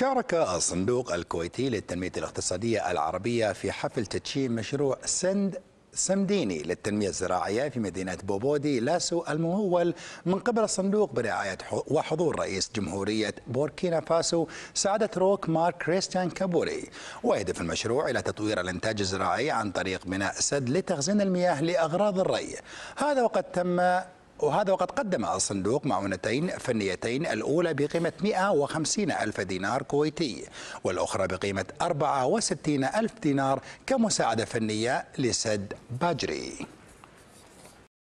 شارك الصندوق الكويتي للتنمية الاقتصادية العربية في حفل تدشين مشروع سند سمديني للتنمية الزراعية في مدينة بوبودي لاسو الممول من قبل الصندوق برعاية وحضور رئيس جمهورية بوركينا فاسو سعادة روك مارك كريستيان كابوري ويهدف المشروع إلى تطوير الإنتاج الزراعي عن طريق بناء سد لتخزين المياه لأغراض الري هذا وقد تم وهذا وقد قدم الصندوق معونتين فنيتين الأولى بقيمة 150 ألف دينار كويتي والأخرى بقيمة 64 ألف دينار كمساعدة فنية لسد باجري